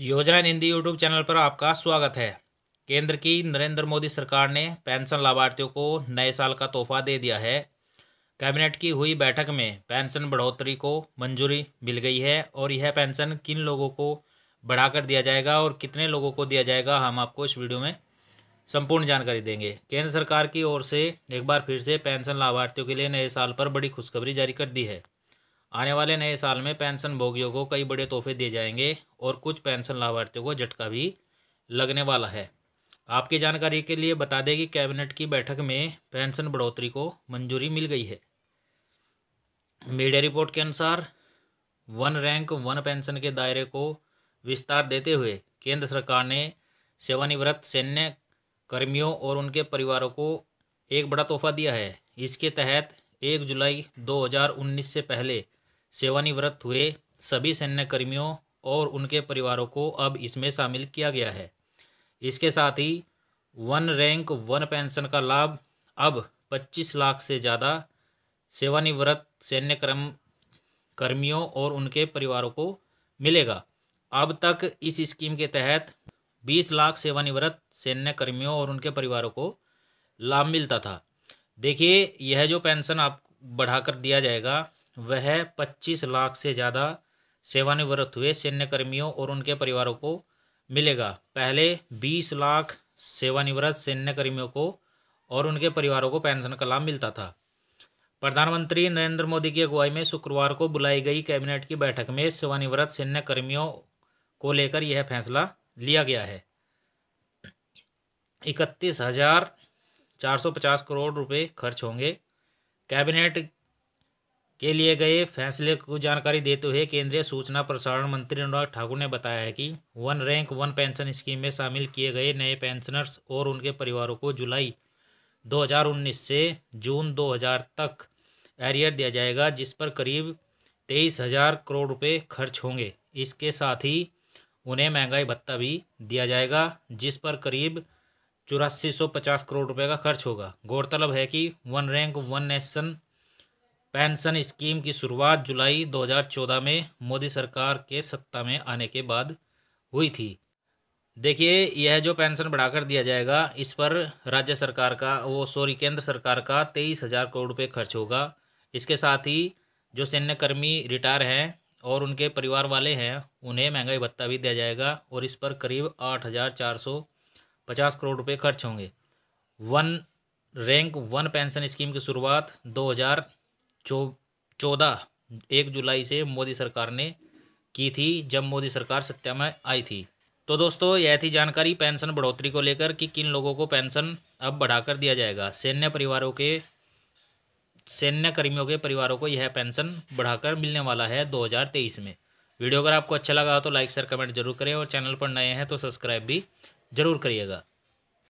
योजना Hindi YouTube channel पर आपका स्वागत है केंद्र की नरेंद्र मोदी सरकार ने पेंशन लाभार्थियों को नए साल का तोहफा दे दिया है कैबिनेट की हुई बैठक में पेंशन बढ़ोतरी को मंजूरी मिल गई है और यह पेंशन किन लोगों को बढ़ाकर दिया जाएगा और कितने लोगों को दिया जाएगा हम आपको इस वीडियो में संपूर्ण जानकारी देंगे केंद्र सरकार की ओर से एक बार फिर से पेंशन लाभार्थियों के लिए नए साल पर बड़ी खुशखबरी जारी कर दी है आने वाले नए साल में पेंशन भोगियों को कई बड़े तोहफे दिए जाएंगे और कुछ पेंशन लाभार्थियों को झटका भी लगने वाला है आपकी जानकारी के लिए बता दें कि कैबिनेट की बैठक में पेंशन बढ़ोतरी को मंजूरी मिल गई है मीडिया रिपोर्ट के अनुसार वन रैंक वन पेंशन के दायरे को विस्तार देते हुए केंद्र सरकार ने सेवानिवृत्त सैन्य कर्मियों और उनके परिवारों को एक बड़ा तोहफा दिया है इसके तहत एक जुलाई 2019 से पहले सेवानिवृत्त हुए सभी सैन्यकर्मियों और उनके परिवारों को अब इसमें शामिल किया गया है इसके साथ ही वन रैंक वन पेंशन का लाभ अब 25 लाख से ज़्यादा सेवानिवृत्त सैन्य कर्म कर्मियों और उनके परिवारों को मिलेगा अब तक इस स्कीम के तहत 20 लाख सेवानिवृत्त सैन्य कर्मियों और उनके परिवारों को लाभ मिलता था देखिए यह जो पेंशन आप बढ़ाकर दिया जाएगा वह 25 लाख से ज़्यादा सेवानिवृत्त हुए सैन्यकर्मियों और उनके परिवारों को मिलेगा पहले 20 लाख सेवानिवृत्त सैन्यकर्मियों को और उनके परिवारों को पेंशन का लाभ मिलता था प्रधानमंत्री नरेंद्र मोदी की अगुवाई में शुक्रवार को बुलाई गई कैबिनेट की बैठक में सेवानिवृत्त सैन्यकर्मियों को लेकर यह फैसला लिया गया है इकतीस हजार चार सौ पचास करोड़ रुपए खर्च होंगे कैबिनेट के लिए गए फैसले को जानकारी देते हुए केंद्रीय सूचना प्रसारण मंत्री अनुराग ठाकुर ने बताया है कि one rank one pension scheme में शामिल किए गए नए पेंशनर्स और उनके परिवारों को जुलाई 2019 से जून 2000 तक एरियर दिया जाएगा जिस पर करीब तेईस हज़ार करोड़ रुपए खर्च होंगे इसके साथ ही उन्हें महंगाई भत्ता भी दिया जाएगा जिस पर करीब चौरासी सौ पचास करोड़ रुपये का खर्च होगा गौरतलब है कि one rank one nation pension scheme की शुरुआत जुलाई 2014 में मोदी सरकार के सत्ता में आने के बाद हुई थी देखिए यह जो पेंशन बढ़ाकर दिया जाएगा इस पर राज्य सरकार का वो सॉरी केंद्र सरकार का तेईस हज़ार करोड़ रुपये खर्च होगा इसके साथ ही जो सैन्यकर्मी रिटायर हैं और उनके परिवार वाले हैं उन्हें महंगाई भत्ता भी दिया जाएगा और इस पर करीब आठ हज़ार चार सौ पचास करोड़ रुपये खर्च होंगे one rank one pension scheme की शुरुआत दो हज़ार चौ चौदह एक जुलाई से मोदी सरकार ने की थी जब मोदी सरकार सत्ता में आई थी तो दोस्तों यह थी जानकारी पेंशन बढ़ोतरी को लेकर कि किन लोगों को पेंशन अब बढ़ाकर दिया जाएगा सैन्य परिवारों के सैन्य कर्मियों के परिवारों को यह पेंशन बढ़ाकर मिलने वाला है 2023 में वीडियो अगर आपको अच्छा लगा हो तो लाइक शेयर कमेंट जरूर करें और चैनल पर नए हैं तो सब्सक्राइब भी जरूर करिएगा